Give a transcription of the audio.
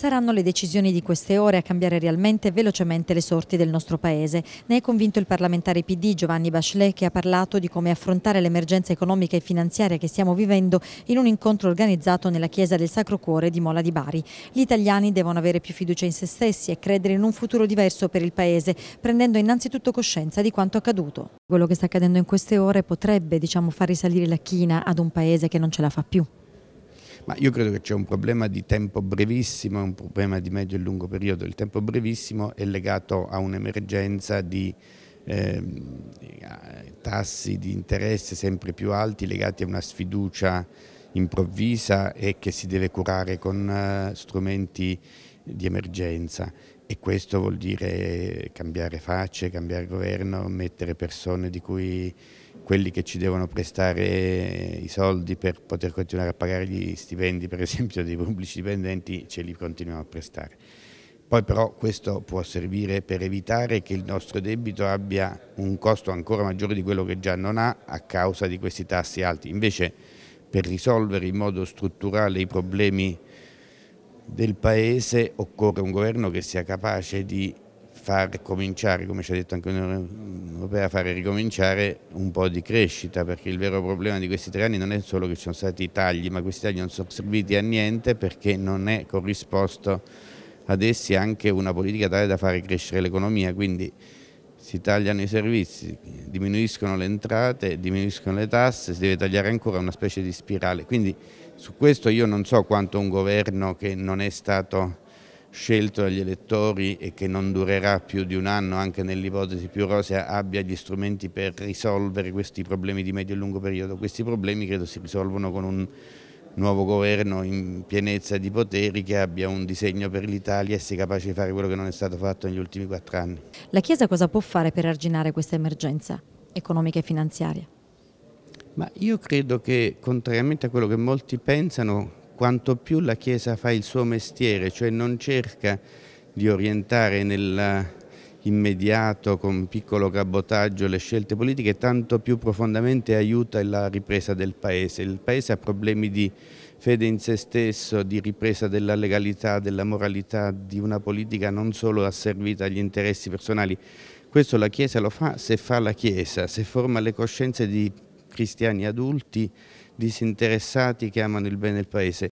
Saranno le decisioni di queste ore a cambiare realmente e velocemente le sorti del nostro Paese. Ne è convinto il parlamentare PD Giovanni Bachelet che ha parlato di come affrontare l'emergenza economica e finanziaria che stiamo vivendo in un incontro organizzato nella chiesa del Sacro Cuore di Mola di Bari. Gli italiani devono avere più fiducia in se stessi e credere in un futuro diverso per il Paese, prendendo innanzitutto coscienza di quanto accaduto. Quello che sta accadendo in queste ore potrebbe diciamo, far risalire la china ad un Paese che non ce la fa più. Ma io credo che c'è un problema di tempo brevissimo un problema di medio e lungo periodo. Il tempo brevissimo è legato a un'emergenza di eh, tassi di interesse sempre più alti legati a una sfiducia improvvisa e che si deve curare con eh, strumenti di emergenza e questo vuol dire cambiare facce, cambiare governo, mettere persone di cui quelli che ci devono prestare i soldi per poter continuare a pagare gli stipendi, per esempio dei pubblici dipendenti, ce li continuiamo a prestare. Poi però questo può servire per evitare che il nostro debito abbia un costo ancora maggiore di quello che già non ha a causa di questi tassi alti. Invece per risolvere in modo strutturale i problemi del Paese occorre un governo che sia capace di far cominciare, come ci ha detto anche per fare ricominciare un po' di crescita, perché il vero problema di questi tre anni non è solo che ci sono stati i tagli, ma questi tagli non sono serviti a niente perché non è corrisposto ad essi anche una politica tale da fare crescere l'economia, quindi si tagliano i servizi, diminuiscono le entrate, diminuiscono le tasse, si deve tagliare ancora una specie di spirale. Quindi su questo io non so quanto un governo che non è stato scelto dagli elettori e che non durerà più di un anno anche nell'ipotesi più rosea abbia gli strumenti per risolvere questi problemi di medio e lungo periodo. Questi problemi credo si risolvono con un nuovo governo in pienezza di poteri che abbia un disegno per l'Italia e sia capace di fare quello che non è stato fatto negli ultimi quattro anni. La Chiesa cosa può fare per arginare questa emergenza economica e finanziaria? Ma io credo che, contrariamente a quello che molti pensano, quanto più la Chiesa fa il suo mestiere, cioè non cerca di orientare nell'immediato con piccolo cabotaggio le scelte politiche, tanto più profondamente aiuta la ripresa del Paese. Il Paese ha problemi di fede in se stesso, di ripresa della legalità, della moralità, di una politica non solo asservita agli interessi personali. Questo la Chiesa lo fa se fa la Chiesa, se forma le coscienze di cristiani adulti disinteressati che amano il bene del Paese.